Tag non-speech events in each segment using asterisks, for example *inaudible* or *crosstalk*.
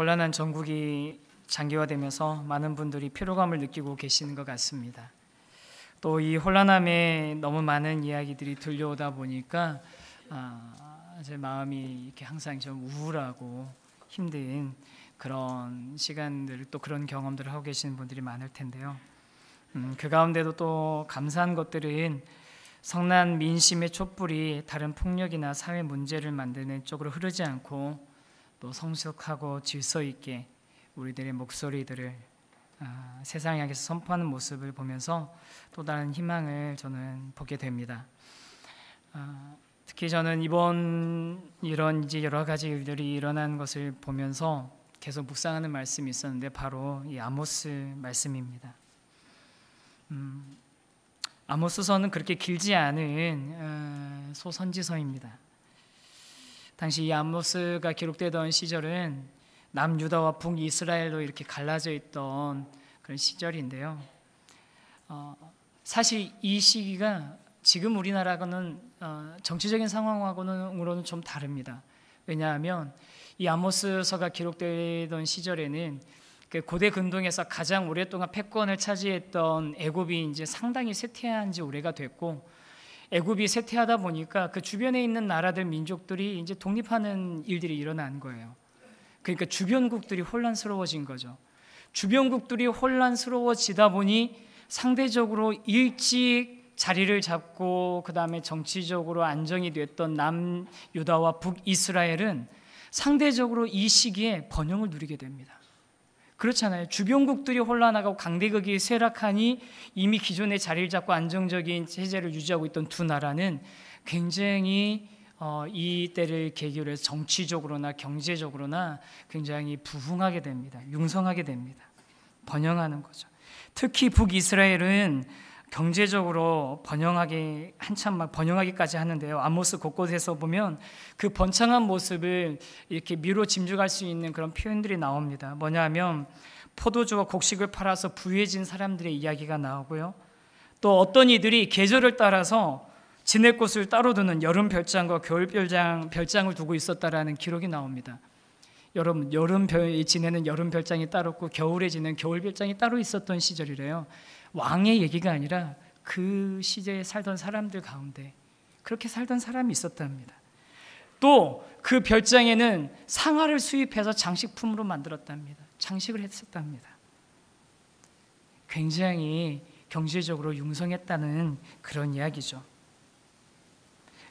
혼란한 전국이 장기화되면서 많은 분들이 피로감을 느끼고 계시는 것 같습니다. 또 이 혼란함에 너무 많은 이야기들이 들려오다 보니까 아, 제 마음이 이렇게 항상 좀 우울하고 힘든 그런 시간들 또 그런 경험들을 하고 계시는 분들이 많을 텐데요. 음, 그 가운데도 또 감사한 것들은 성난 민심의 촛불이 다른 폭력이나 사회 문제를 만드는 쪽으로 흐르지 않고 또 성숙하고 질서 있게 우리들의 목소리들을 아, 세상 에해서 선포하는 모습을 보면서 또 다른 희망을 저는 보게 됩니다. 아, 특히 저는 이번 이런 이제 여러 가지 일들이 일어난 것을 보면서 계속 묵상하는 말씀이 있었는데 바로 이 아모스 말씀입니다. 음, 아모스서는 그렇게 길지 않은 어, 소선지서입니다. 당시 이 암모스가 기록되던 시절은 남유다와 북이스라엘로 이렇게 갈라져 있던 그런 시절인데요. 어, 사실 이 시기가 지금 우리나라는 어, 정치적인 상황하고는 좀 다릅니다. 왜냐하면 이 아모스서가 기록되던 시절에는 그 고대 근동에서 가장 오랫동안 패권을 차지했던 애굽이 이제 상당히 쇠퇴한 지 오래가 됐고 애굽이 쇠퇴하다 보니까 그 주변에 있는 나라들 민족들이 이제 독립하는 일들이 일어난 거예요. 그러니까 주변국들이 혼란스러워진 거죠. 주변국들이 혼란스러워지다 보니 상대적으로 일찍 자리를 잡고 그다음에 정치적으로 안정이 됐던 남 유다와 북 이스라엘은 상대적으로 이 시기에 번영을 누리게 됩니다. 그렇잖아요. 주변국들이 혼란하고 강대국이 쇠락하니 이미 기존의 자리를 잡고 안정적인 체제를 유지하고 있던 두 나라는 굉장히 어, 이 때를 계기로 해서 정치적으로나 경제적으로나 굉장히 부흥하게 됩니다. 융성하게 됩니다. 번영하는 거죠. 특히 북이스라엘은 경제적으로 번영하기 한참 막 번영하기까지 하는데요. 아모스 곳곳에서 보면 그 번창한 모습을 이렇게 미로 짐작할 수 있는 그런 표현들이 나옵니다. 뭐냐면 포도주와 곡식을 팔아서 부유해진 사람들의 이야기가 나오고요. 또 어떤 이들이 계절을 따라서 지낼 곳을 따로 두는 여름 별장과 겨울 별장 별장을 두고 있었다라는 기록이 나옵니다. 여러분 여름 별 지내는 여름 별장이 따로 있고 겨울에 지는 겨울 별장이 따로 있었던 시절이래요. 왕의 얘기가 아니라 그 시대에 살던 사람들 가운데 그렇게 살던 사람이 있었답니다. 또 그 별장에는 상아를 수입해서 장식품으로 만들었답니다. 장식을 했었답니다. 굉장히 경제적으로 융성했다는 그런 이야기죠.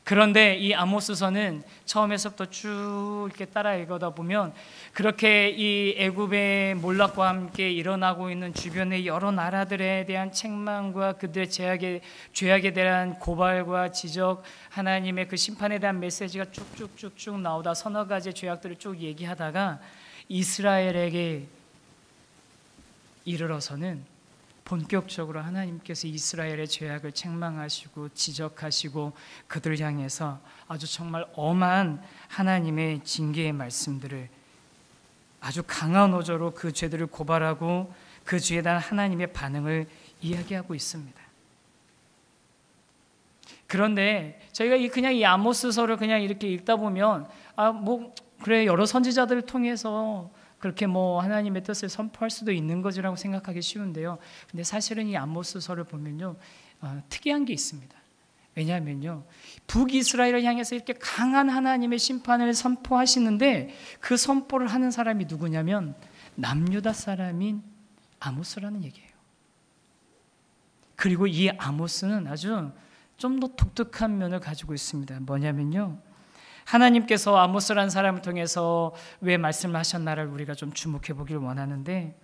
그런데 이 아모스서는 처음에서부터 쭉 이렇게 따라 읽어다 보면 그렇게 이 애굽의 몰락과 함께 일어나고 있는 주변의 여러 나라들에 대한 책망과 그들의 제약에 죄악에 대한 고발과 지적, 하나님의 그 심판에 대한 메시지가 쭉쭉쭉쭉 나오다 서너 가지 의 죄악들을 쭉 얘기하다가 이스라엘에게 이르러서는 본격적으로 하나님께서 이스라엘의 죄악을 책망하시고 지적하시고 그들 향해서 아주 정말 엄한 하나님의 징계의 말씀들을 아주 강한 어조로 그 죄들을 고발하고 그 죄에 대한 하나님의 반응을 이야기하고 있습니다. 그런데 저희가 그냥 이암모스서를 그냥 이렇게 읽다 보면 아 뭐 그래 여러 선지자들을 통해서 그렇게 뭐 하나님의 뜻을 선포할 수도 있는 거지라고 생각하기 쉬운데요. 근데 사실은 이 암모스서를 보면요. 어, 특이한 게 있습니다. 왜냐하면요. 북이스라엘을 향해서 이렇게 강한 하나님의 심판을 선포하시는데 그 선포를 하는 사람이 누구냐면 남유다 사람인 아모스라는 얘기예요. 그리고 이 아모스는 아주 좀 더 독특한 면을 가지고 있습니다. 뭐냐면요. 하나님께서 아모스라는 사람을 통해서 왜 말씀하셨나를 우리가 좀 주목해 보기를 원하는데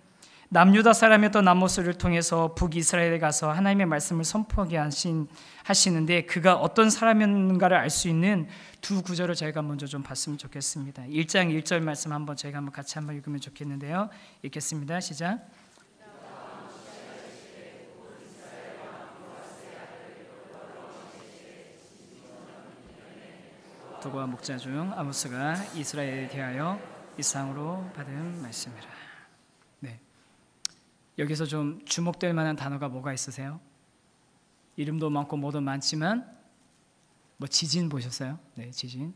남유다 사람이었던 아모스를 통해서 북이스라엘에 가서 하나님의 말씀을 선포하게 하신 하시는데 그가 어떤 사람인가를 알 수 있는 두 구절을 저희가 먼저 좀 봤으면 좋겠습니다. 1장 1절 말씀 한번 저희가 한번 같이 한번 읽으면 좋겠는데요. 읽겠습니다. 시작. 사도과 목자 중 아모스가 이스라엘에 대하여 이상으로 받은 말씀이라. 네. 여기서 좀 주목될 만한 단어가 뭐가 있으세요? 이름도 많고 뭐도 많지만 뭐 지진 보셨어요? 네, 지진.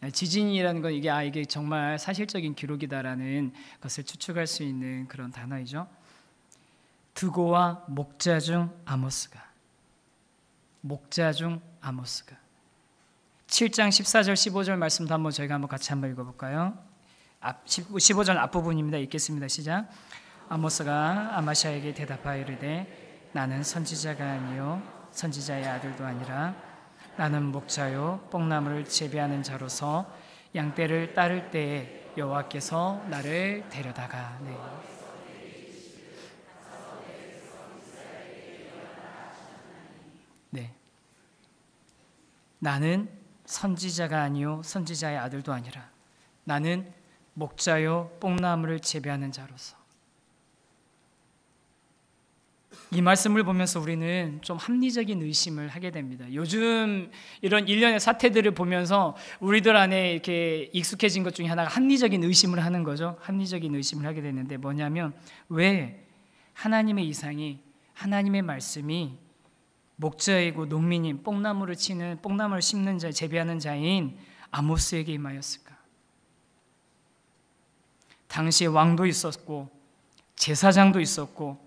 아, 지진이라는 건 이게 아 이게 정말 사실적인 기록이다라는 것을 추측할 수 있는 그런 단어이죠. 두고와 목자 중 아모스가 목자 중 아모스가 7장 14절 15절 말씀도 한번 저희가 한번 같이 한번 읽어볼까요? 앞 15절 앞부분입니다. 읽겠습니다. 시작. 아모스가 아마샤에게 대답하여 이르되 나는 선지자가 아니요 선지자의 아들도 아니라 나는 목자요 뽕나무를 재배하는 자로서 양떼를 따를 때에 여호와께서 나를 데려다가 네. 네. 나는 선지자가 아니요 선지자의 아들도 아니라 나는 목자요 뽕나무를 재배하는 자로서 이 말씀을 보면서 우리는 좀 합리적인 의심을 하게 됩니다. 요즘 이런 일련의 사태들을 보면서 우리들 안에 이렇게 익숙해진 것 중에 하나가 합리적인 의심을 하는 거죠. 합리적인 의심을 하게 되는데 뭐냐면 왜 하나님의 이상이 하나님의 말씀이 목자이고 농민인 뽕나무를 치는 뽕나무를 심는 자 재배하는 자인 아모스에게 임하였을까? 당시에 왕도 있었고 제사장도 있었고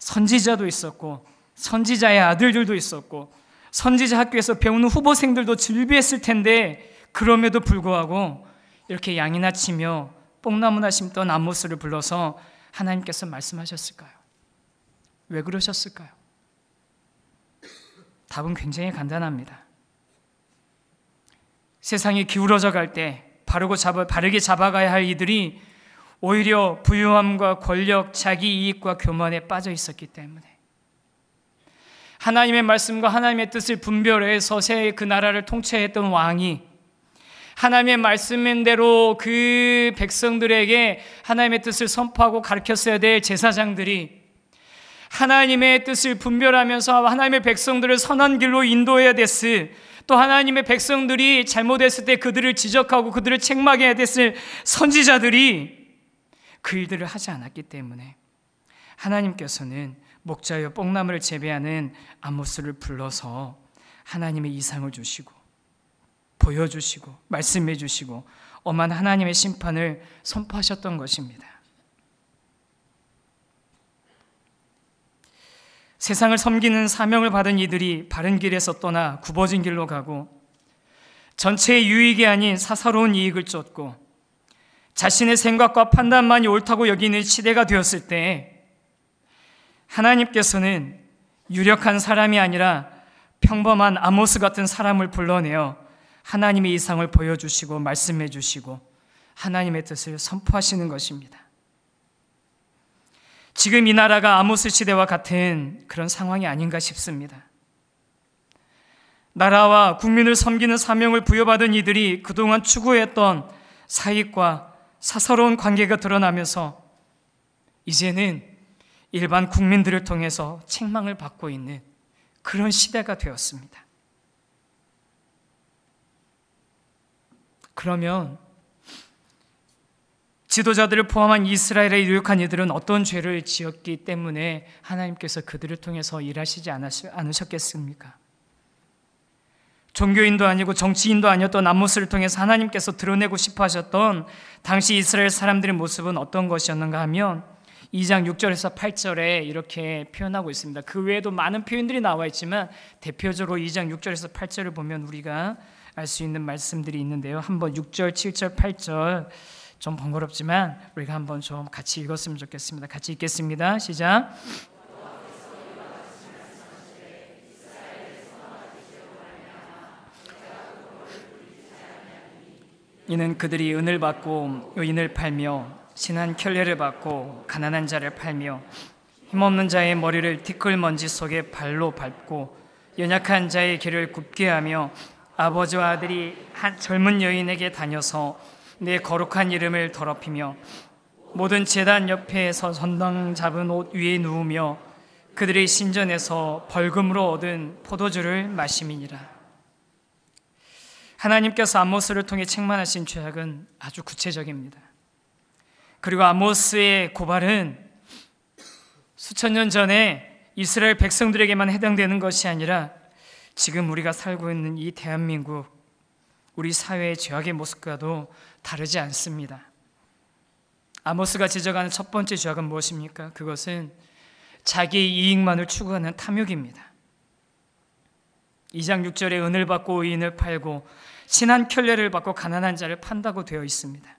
선지자도 있었고 선지자의 아들들도 있었고 선지자 학교에서 배우는 후보생들도 즐비했을 텐데 그럼에도 불구하고 이렇게 양이나 치며 뽕나무나 심던 아모스를 불러서 하나님께서 말씀하셨을까요? 왜 그러셨을까요? 답은 굉장히 간단합니다. 세상이 기울어져 갈때 바르고 잡아, 바르게 잡아가야 할 이들이 오히려 부유함과 권력, 자기 이익과 교만에 빠져 있었기 때문에 하나님의 말씀과 하나님의 뜻을 분별해서 새그 나라를 통치했던 왕이 하나님의 말씀대로 그 백성들에게 하나님의 뜻을 선포하고 가르쳤어야 될 제사장들이 하나님의 뜻을 분별하면서 하나님의 백성들을 선한 길로 인도해야 됐을 또 하나님의 백성들이 잘못했을 때 그들을 지적하고 그들을 책망해야 됐을 선지자들이 그 일들을 하지 않았기 때문에 하나님께서는 목자여 뽕나무를 재배하는 아모스를 불러서 하나님의 이상을 주시고 보여주시고 말씀해 주시고 엄한 하나님의 심판을 선포하셨던 것입니다. 세상을 섬기는 사명을 받은 이들이 바른 길에서 떠나 굽어진 길로 가고 전체의 유익이 아닌 사사로운 이익을 쫓고 자신의 생각과 판단만이 옳다고 여기는 시대가 되었을 때 하나님께서는 유력한 사람이 아니라 평범한 아모스 같은 사람을 불러내어 하나님의 이상을 보여주시고 말씀해 주시고 하나님의 뜻을 선포하시는 것입니다. 지금 이 나라가 아모스 시대와 같은 그런 상황이 아닌가 싶습니다. 나라와 국민을 섬기는 사명을 부여받은 이들이 그동안 추구했던 사익과 사사로운 관계가 드러나면서 이제는 일반 국민들을 통해서 책망을 받고 있는 그런 시대가 되었습니다. 그러면 지도자들을 포함한 이스라엘의유력한 이들은 어떤 죄를 지었기 때문에 하나님께서 그들을 통해서 일하시지 않으셨겠습니까? 종교인도 아니고 정치인도 아니었던 암모스를 통해서 하나님께서 드러내고 싶어 하셨던 당시 이스라엘 사람들의 모습은 어떤 것이었는가 하면 2장 6절에서 8절에 이렇게 표현하고 있습니다. 그 외에도 많은 표현들이 나와 있지만 대표적으로 2장 6절에서 8절을 보면 우리가 알 수 있는 말씀들이 있는데요. 한번 6절, 7절, 8절 좀 번거롭지만 우리가 한번 좀 같이 읽었으면 좋겠습니다. 같이 읽겠습니다. 시작. 이는 그들이 은을 받고 의인을 팔며 신한 켤레를 받고 가난한 자를 팔며 힘없는 자의 머리를 티끌 먼지 속에 발로 밟고 연약한 자의 길을 굽게 하며 아버지와 아들이 한 젊은 여인에게 다녀서 내 거룩한 이름을 더럽히며 모든 재단 옆에서 선당 잡은 옷 위에 누우며 그들의 신전에서 벌금으로 얻은 포도주를 마심이니라. 하나님께서 아모스를 통해 책망하신 죄악은 아주 구체적입니다. 그리고 아모스의 고발은 수천 년 전에 이스라엘 백성들에게만 해당되는 것이 아니라 지금 우리가 살고 있는 이 대한민국 우리 사회의 죄악의 모습과도 다르지 않습니다. 아모스가 지적하는 첫 번째 죄악은 무엇입니까? 그것은 자기 이익만을 추구하는 탐욕입니다. 2장 6절에 은을 받고 의인을 팔고 친한 켤레를 받고 가난한 자를 판다고 되어 있습니다.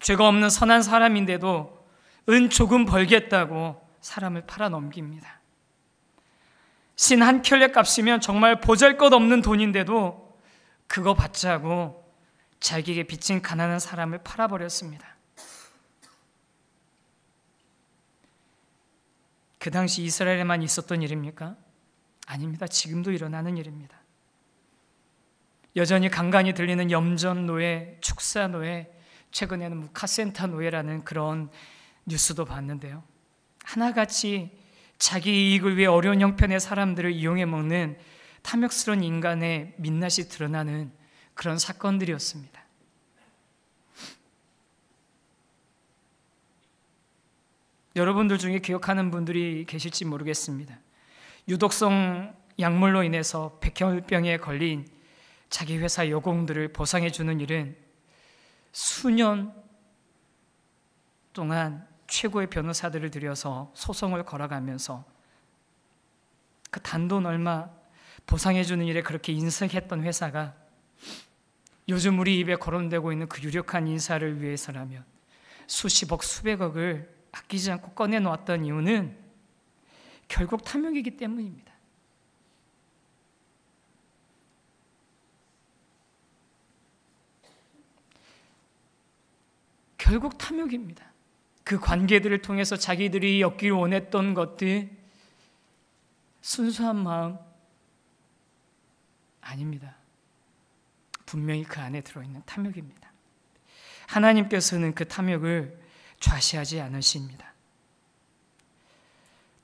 죄가 없는 선한 사람인데도 은 조금 벌겠다고 사람을 팔아넘깁니다. 신 한 켤레 값이면 정말 보잘것없는 돈인데도 그거 받자고 자기에게 빚진 가난한 사람을 팔아버렸습니다. 그 당시 이스라엘에만 있었던 일입니까? 아닙니다. 지금도 일어나는 일입니다. 여전히 간간히 들리는 염전 노예, 축사 노예, 최근에는 뭐 카센터 노예라는 그런 뉴스도 봤는데요. 하나같이 자기 이익을 위해 어려운 형편의 사람들을 이용해 먹는 탐욕스러운 인간의 민낯이 드러나는 그런 사건들이었습니다. 여러분들 중에 기억하는 분들이 계실지 모르겠습니다. 유독성 약물로 인해서 백혈병에 걸린 자기 회사 여공들을 보상해 주는 일은 수년 동안 최고의 변호사들을 들여서 소송을 걸어가면서 그 단돈 얼마 보상해주는 일에 그렇게 인색했던 회사가 요즘 우리 입에 거론되고 있는 그 유력한 인사를 위해서라면 수십억, 수백억을 아끼지 않고 꺼내놓았던 이유는 결국 탐욕이기 때문입니다. 결국 탐욕입니다. 그 관계들을 통해서 자기들이 얻길 원했던 것들, 순수한 마음, 아닙니다. 분명히 그 안에 들어있는 탐욕입니다. 하나님께서는 그 탐욕을 좌시하지 않으십니다.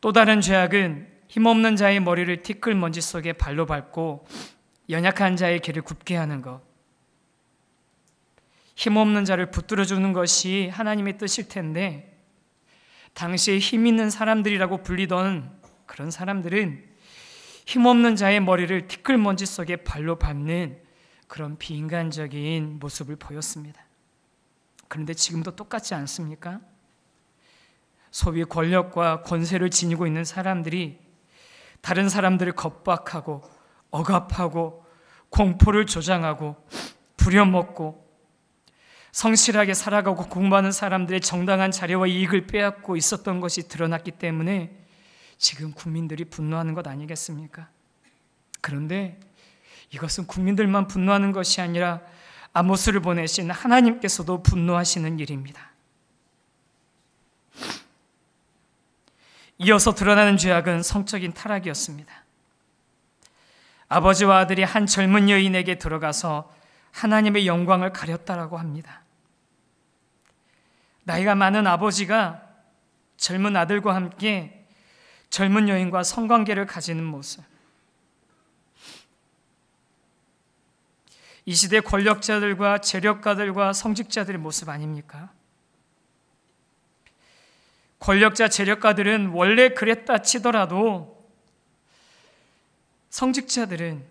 또 다른 죄악은 힘없는 자의 머리를 티끌 먼지 속에 발로 밟고 연약한 자의 개를 굽게 하는 것. 힘없는 자를 붙들어 주는 것이 하나님의 뜻일 텐데 당시에 힘 있는 사람들이라고 불리던 그런 사람들은 힘없는 자의 머리를 티끌먼지 속에 발로 밟는 그런 비인간적인 모습을 보였습니다. 그런데 지금도 똑같지 않습니까? 소위 권력과 권세를 지니고 있는 사람들이 다른 사람들을 겁박하고 억압하고 공포를 조장하고 부려먹고 성실하게 살아가고 공부하는 사람들의 정당한 자료와 이익을 빼앗고 있었던 것이 드러났기 때문에 지금 국민들이 분노하는 것 아니겠습니까? 그런데 이것은 국민들만 분노하는 것이 아니라 아모스를 보내신 하나님께서도 분노하시는 일입니다. 이어서 드러나는 죄악은 성적인 타락이었습니다. 아버지와 아들이 한 젊은 여인에게 들어가서 하나님의 영광을 가렸다라고 합니다. 나이가 많은 아버지가 젊은 아들과 함께 젊은 여인과 성관계를 가지는 모습. 이 시대 권력자들과 재력가들과 성직자들의 모습 아닙니까? 권력자 재력가들은 원래 그랬다 치더라도 성직자들은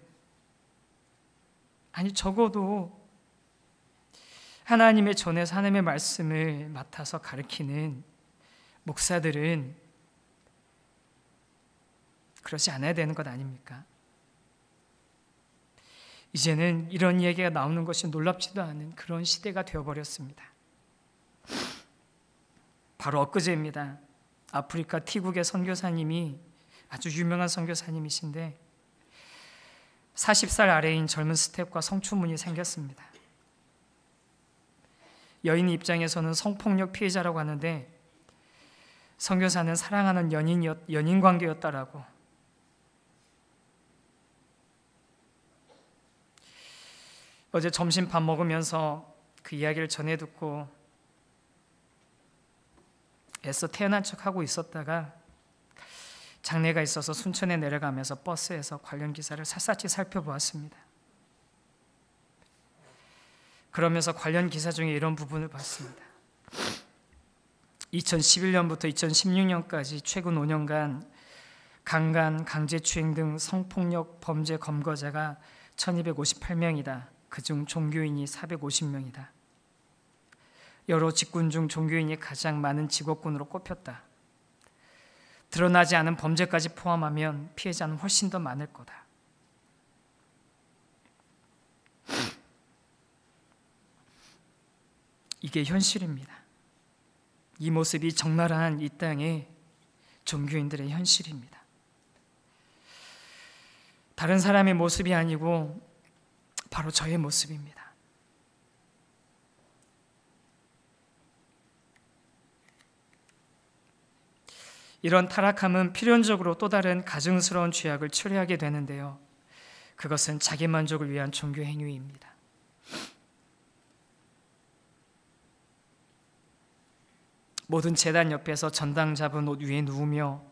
아니 적어도 하나님의 전에 하나님의 말씀을 맡아서 가르치는 목사들은 그렇지 않아야 되는 것 아닙니까? 이제는 이런 얘기가 나오는 것이 놀랍지도 않은 그런 시대가 되어버렸습니다. 바로 엊그제입니다. 아프리카 티국의 선교사님이 아주 유명한 선교사님이신데 40살 아래인 젊은 스텝과 성추문이 생겼습니다. 여인 입장에서는 성폭력 피해자라고 하는데 선교사는 사랑하는 연인 연인 관계였다라고 어제 점심 밥 먹으면서 그 이야기를 전해 듣고 애써 태어난 척 하고 있었다가 장례가 있어서 순천에 내려가면서 버스에서 관련 기사를 샅샅이 살펴보았습니다. 그러면서 관련 기사 중에 이런 부분을 봤습니다. 2011년부터 2016년까지 최근 5년간 강간, 강제추행 등 성폭력 범죄 검거자가 1258명이다. 그중 종교인이 450명이다. 여러 직군 중 종교인이 가장 많은 직업군으로 꼽혔다. 드러나지 않은 범죄까지 포함하면 피해자는 훨씬 더 많을 거다. 이게 현실입니다. 이 모습이 적나라한 이 땅의 종교인들의 현실입니다. 다른 사람의 모습이 아니고 바로 저의 모습입니다. 이런 타락함은 필연적으로 또 다른 가증스러운 죄악을 초래하게 되는데요. 그것은 자기 만족을 위한 종교 행위입니다. 모든 재단 옆에서 전당 잡은 옷 위에 누우며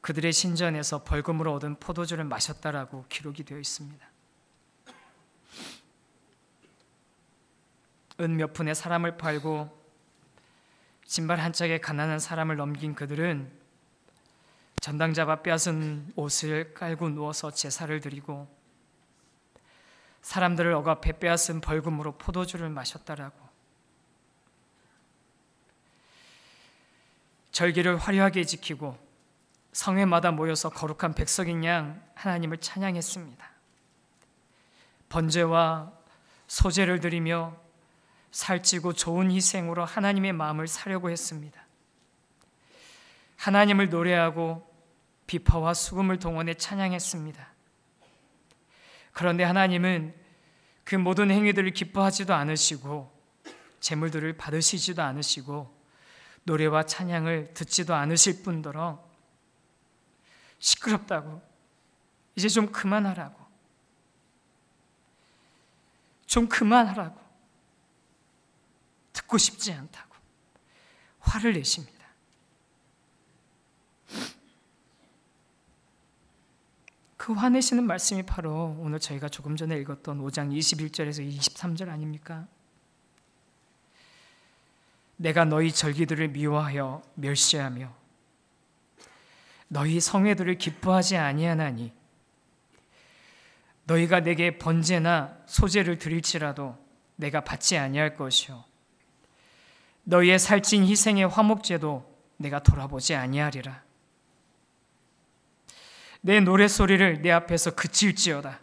그들의 신전에서 벌금으로 얻은 포도주를 마셨다라고 기록이 되어 있습니다. 은몇푼의 사람을 팔고 신발 한 짝에 가난한 사람을 넘긴 그들은 전당자가 앗은 옷을 깔고 누워서 제사를 드리고 사람들을 억압해 빼앗은 벌금으로 포도주를 마셨다라고. 절기를 화려하게 지키고 성회마다 모여서 거룩한 백석인양 하나님을 찬양했습니다. 번제와 소제를 드리며 살찌고 좋은 희생으로 하나님의 마음을 사려고 했습니다. 하나님을 노래하고 비파와 수금을 동원해 찬양했습니다. 그런데 하나님은 그 모든 행위들을 기뻐하지도 않으시고 재물들을 받으시지도 않으시고 노래와 찬양을 듣지도 않으실 뿐더러 시끄럽다고 이제 좀 그만하라고 좀 그만하라고 듣고 싶지 않다고 화를 내십니다. 그 화내시는 말씀이 바로 오늘 저희가 조금 전에 읽었던 5장 21절에서 23절 아닙니까? 내가 너희 절기들을 미워하여 멸시하며 너희 성회들을 기뻐하지 아니하나니 너희가 내게 번제나 소제를 드릴지라도 내가 받지 아니할 것이요 너희의 살찐 희생의 화목제도 내가 돌아보지 아니하리라. 내 노래 소리를 내 앞에서 그칠지어다.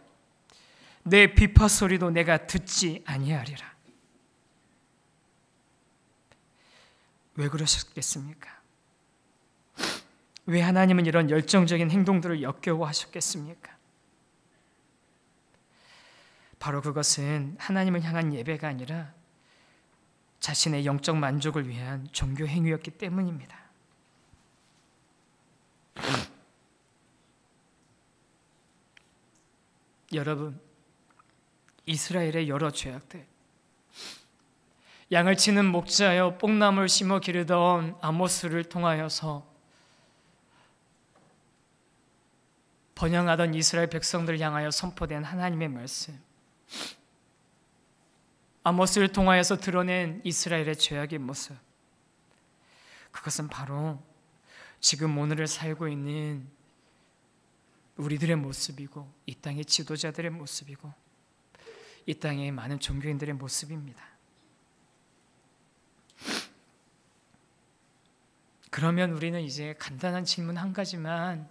내 비파 소리도 내가 듣지 아니하리라. 왜 그러셨겠습니까? 왜 하나님은 이런 열정적인 행동들을 역겨워하셨겠습니까? 바로 그것은 하나님을 향한 예배가 아니라 자신의 영적 만족을 위한 종교 행위였기 때문입니다. *clears throat* 여러분, 이스라엘의 여러 죄악들, 양을 치는 목자여 뽕나물 심어 기르던 아모스를 통하여서 번영하던 이스라엘 백성들을 향하여 선포된 하나님의 말씀. 아모스를 통하여서 드러낸 이스라엘의 죄악의 모습. 그것은 바로 지금 오늘을 살고 있는 우리들의 모습이고 이 땅의 지도자들의 모습이고 이 땅의 많은 종교인들의 모습입니다. 그러면 우리는 이제 간단한 질문 한 가지만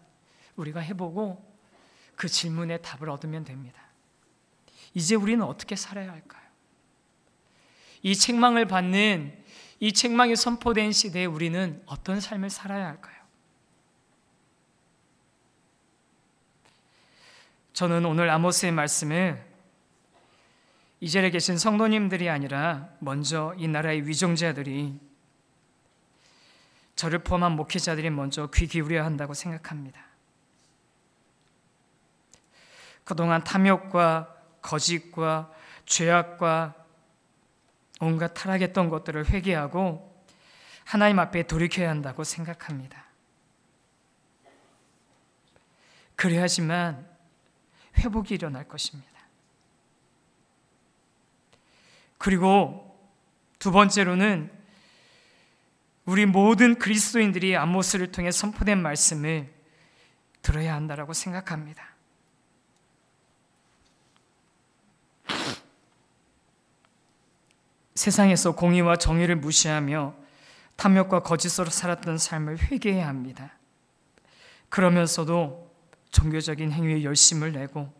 우리가 해보고 그 질문에 답을 얻으면 됩니다. 이제 우리는 어떻게 살아야 할까요? 이 책망을 받는 이 책망이 선포된 시대에 우리는 어떤 삶을 살아야 할까요? 저는 오늘 아모스의 말씀을 이 자리에 계신 성도님들이 아니라 먼저 이 나라의 위정자들이 저를 포함한 목회자들이 먼저 귀 기울여야 한다고 생각합니다. 그동안 탐욕과 거짓과 죄악과 온갖 타락했던 것들을 회개하고 하나님 앞에 돌이켜야 한다고 생각합니다. 그래야지만 회복이 일어날 것입니다. 그리고 두 번째로는 우리 모든 그리스도인들이 암모스를 통해 선포된 말씀을 들어야 한다라고 생각합니다. 세상에서 공의와 정의를 무시하며 탐욕과 거짓으로 살았던 삶을 회개해야 합니다. 그러면서도 종교적인 행위에 열심을 내고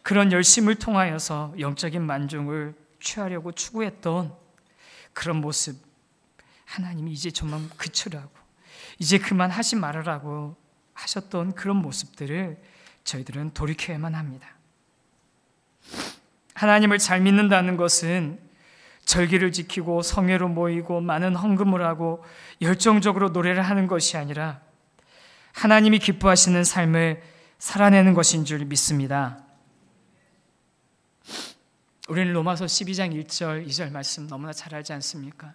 그런 열심을 통하여서 영적인 만족을 취하려고 추구했던 그런 모습 하나님이 이제 좀만 그치라고 이제 그만 하지 말으라고 하셨던 그런 모습들을 저희들은 돌이켜야만 합니다. 하나님을 잘 믿는다는 것은 절기를 지키고 성회로 모이고 많은 헌금을 하고 열정적으로 노래를 하는 것이 아니라 하나님이 기뻐하시는 삶을 살아내는 것인 줄 믿습니다. 우리는 로마서 12장 1절, 2절 말씀 너무나 잘 알지 않습니까?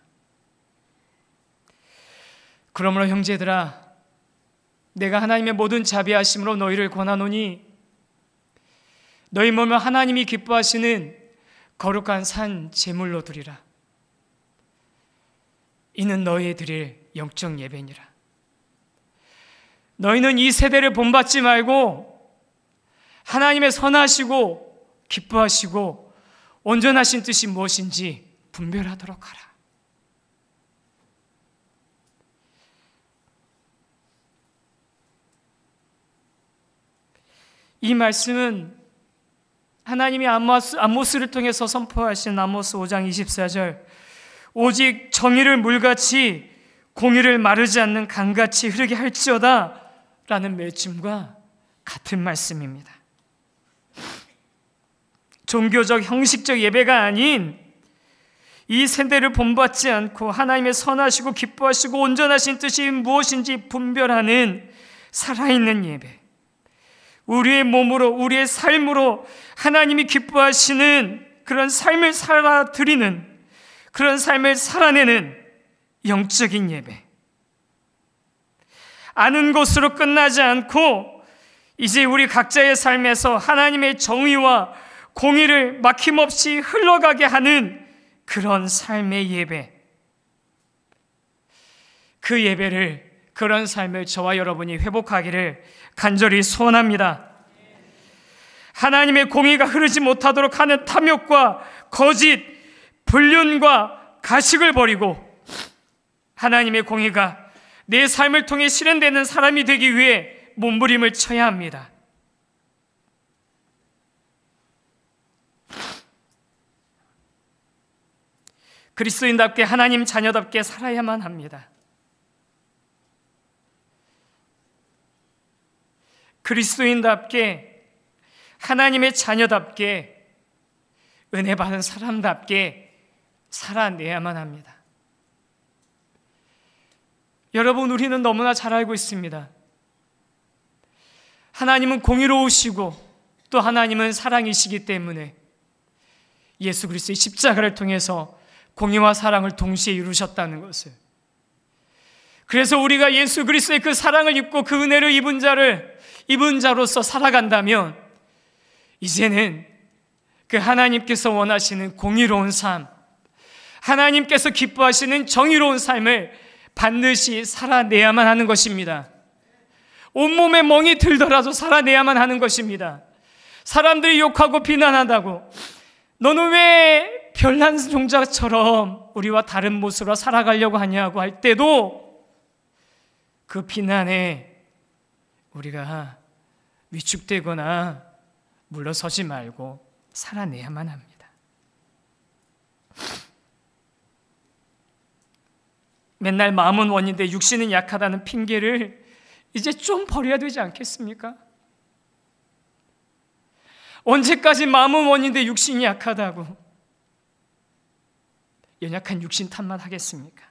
그러므로 형제들아 내가 하나님의 모든 자비하심으로 너희를 권하노니 너희 몸을 하나님이 기뻐하시는 거룩한 산 제물로 드리라. 이는 너희에 드릴 영적 예배니라. 너희는 이 세대를 본받지 말고 하나님의 선하시고 기뻐하시고 온전하신 뜻이 무엇인지 분별하도록 하라. 이 말씀은 하나님이 아모스, 아모스를 통해서 선포하신 아모스 5장 24절 오직 정의를 물같이 공의를 마르지 않는 강같이 흐르게 할지어다 라는 맺음과 같은 말씀입니다. 종교적 형식적 예배가 아닌 이 세대를 본받지 않고 하나님의 선하시고 기뻐하시고 온전하신 뜻이 무엇인지 분별하는 살아있는 예배. 우리의 몸으로, 우리의 삶으로 하나님이 기뻐하시는 그런 삶을 살아드리는 그런 삶을 살아내는 영적인 예배. 아는 것으로 끝나지 않고 이제 우리 각자의 삶에서 하나님의 정의와 공의를 막힘없이 흘러가게 하는 그런 삶의 예배. 그 예배를 그런 삶을 저와 여러분이 회복하기를 간절히 소원합니다. 하나님의 공의가 흐르지 못하도록 하는 탐욕과 거짓, 불륜과 가식을 버리고 하나님의 공의가 내 삶을 통해 실현되는 사람이 되기 위해 몸부림을 쳐야 합니다. 그리스도인답게 하나님 자녀답게 살아야만 합니다. 그리스도인답게 하나님의 자녀답게 은혜 받은 사람답게 살아내야만 합니다. 여러분 우리는 너무나 잘 알고 있습니다. 하나님은 공의로우시고 또 하나님은 사랑이시기 때문에 예수 그리스도의 십자가를 통해서 공의와 사랑을 동시에 이루셨다는 것을. 그래서 우리가 예수 그리스도의 그 사랑을 입고 그 은혜를 입은 자를 입은 자로서 살아간다면 이제는 그 하나님께서 원하시는 공의로운 삶, 하나님께서 기뻐하시는 정의로운 삶을 반드시 살아내야만 하는 것입니다. 온몸에 멍이 들더라도 살아내야만 하는 것입니다. 사람들이 욕하고 비난한다고 너는 왜 별난 종자처럼 우리와 다른 모습으로 살아가려고 하냐고 할 때도 그 비난에 우리가 위축되거나 물러서지 말고 살아내야만 합니다. 맨날 마음은 원인데 육신은 약하다는 핑계를 이제 좀 버려야 되지 않겠습니까? 언제까지 마음은 원인데 육신이 약하다고 연약한 육신 탓만 하겠습니까?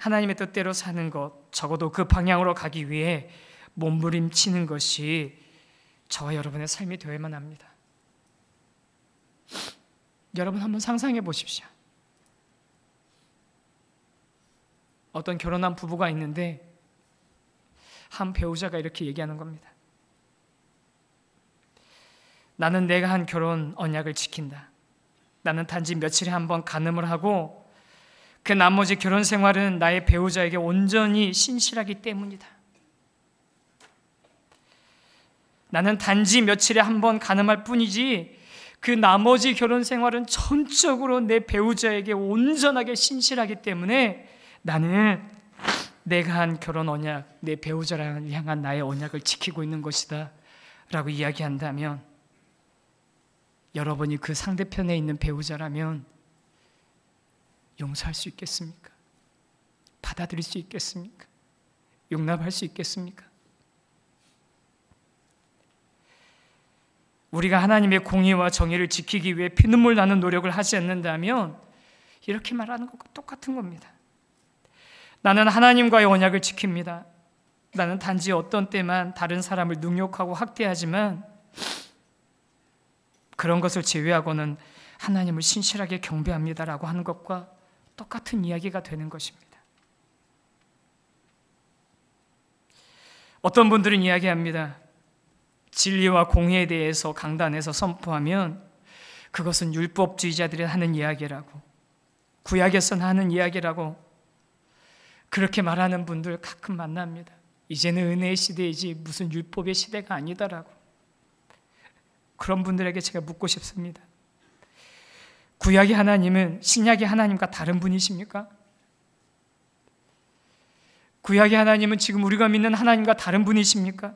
하나님의 뜻대로 사는 것, 적어도 그 방향으로 가기 위해 몸부림치는 것이 저와 여러분의 삶이 되어야만 합니다. 여러분 한번 상상해 보십시오. 어떤 결혼한 부부가 있는데 한 배우자가 이렇게 얘기하는 겁니다. 나는 내가 한 결혼 언약을 지킨다. 나는 단지 며칠에 한번 간음을 하고 그 나머지 결혼 생활은 나의 배우자에게 온전히 신실하기 때문이다. 나는 단지 며칠에 한 번 가늠할 뿐이지 그 나머지 결혼 생활은 전적으로 내 배우자에게 온전하게 신실하기 때문에 나는 내가 한 결혼 언약, 내 배우자를 향한 나의 언약을 지키고 있는 것이다. 라고 이야기한다면 여러분이 그 상대편에 있는 배우자라면 용서할 수 있겠습니까? 받아들일 수 있겠습니까? 용납할 수 있겠습니까? 우리가 하나님의 공의와 정의를 지키기 위해 피눈물 나는 노력을 하지 않는다면 이렇게 말하는 것과 똑같은 겁니다. 나는 하나님과의 언약을 지킵니다. 나는 단지 어떤 때만 다른 사람을 능욕하고 학대하지만 그런 것을 제외하고는 하나님을 신실하게 경배합니다라고 하는 것과 똑같은 이야기가 되는 것입니다. 어떤 분들은 이야기합니다. 진리와 공의에 대해서 강단에서 선포하면 그것은 율법주의자들이 하는 이야기라고 구약에선 하는 이야기라고 그렇게 말하는 분들 가끔 만납니다. 이제는 은혜의 시대이지 무슨 율법의 시대가 아니다라고. 그런 분들에게 제가 묻고 싶습니다. 구약의 하나님은 신약의 하나님과 다른 분이십니까? 구약의 하나님은 지금 우리가 믿는 하나님과 다른 분이십니까?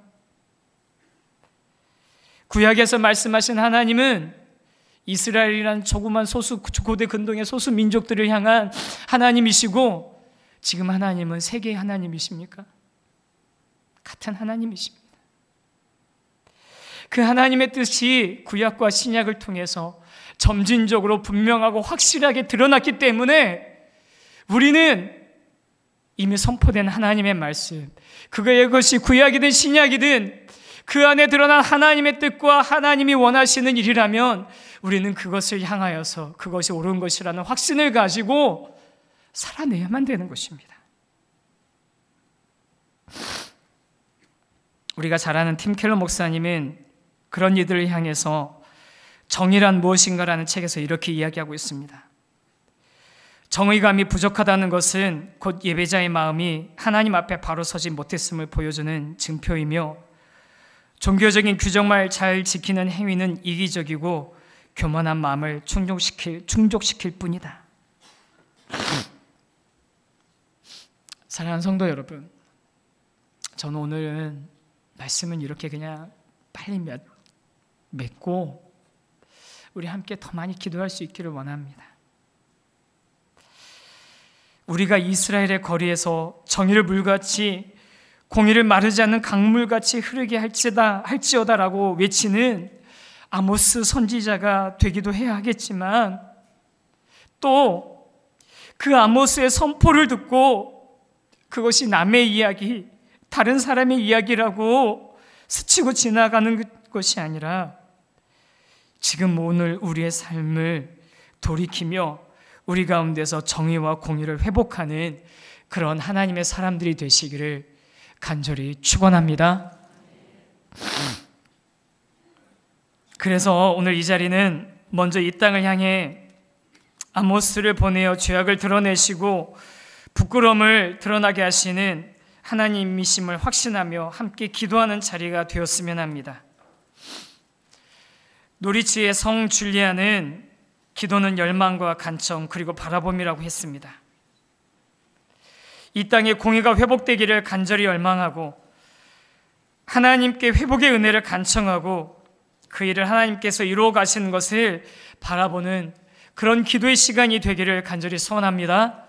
구약에서 말씀하신 하나님은 이스라엘이란 조그만 소수 고대 근동의 소수 민족들을 향한 하나님이시고 지금 하나님은 세계의 하나님이십니까? 같은 하나님이십니다. 그 하나님의 뜻이 구약과 신약을 통해서 점진적으로 분명하고 확실하게 드러났기 때문에 우리는 이미 선포된 하나님의 말씀, 그거의 것이 구약이든 신약이든 그 안에 드러난 하나님의 뜻과 하나님이 원하시는 일이라면 우리는 그것을 향하여서 그것이 옳은 것이라는 확신을 가지고 살아내야만 되는 것입니다. 우리가 잘 아는 팀 켈러 목사님은 그런 이들을 향해서 정의란 무엇인가라는 책에서 이렇게 이야기하고 있습니다. 정의감이 부족하다는 것은 곧 예배자의 마음이 하나님 앞에 바로 서지 못했음을 보여주는 증표이며 종교적인 규정만 잘 지키는 행위는 이기적이고 교만한 마음을 충족시킬, 충족시킬 뿐이다. 사랑하는 성도 여러분, 저는 오늘은 말씀은 이렇게 그냥 빨리 맺고 우리 함께 더 많이 기도할 수 있기를 원합니다. 우리가 이스라엘의 거리에서 정의를 물같이 공의를 마르지 않는 강물같이 흐르게 할지다 할지어다라고 외치는 아모스 선지자가 되기도 해야 하겠지만 또 그 아모스의 선포를 듣고 그것이 남의 이야기, 다른 사람의 이야기라고 스치고 지나가는 것이 아니라 지금 오늘 우리의 삶을 돌이키며 우리 가운데서 정의와 공의를 회복하는 그런 하나님의 사람들이 되시기를 간절히 축원합니다. 그래서 오늘 이 자리는 먼저 이 땅을 향해 아모스를 보내어 죄악을 드러내시고 부끄러을 드러나게 하시는 하나님이심을 확신하며 함께 기도하는 자리가 되었으면 합니다. 노리치의 성줄리아는 기도는 열망과 간청 그리고 바라봄이라고 했습니다. 이 땅의 공의가 회복되기를 간절히 열망하고 하나님께 회복의 은혜를 간청하고 그 일을 하나님께서 이루어 가시는 것을 바라보는 그런 기도의 시간이 되기를 간절히 소원합니다.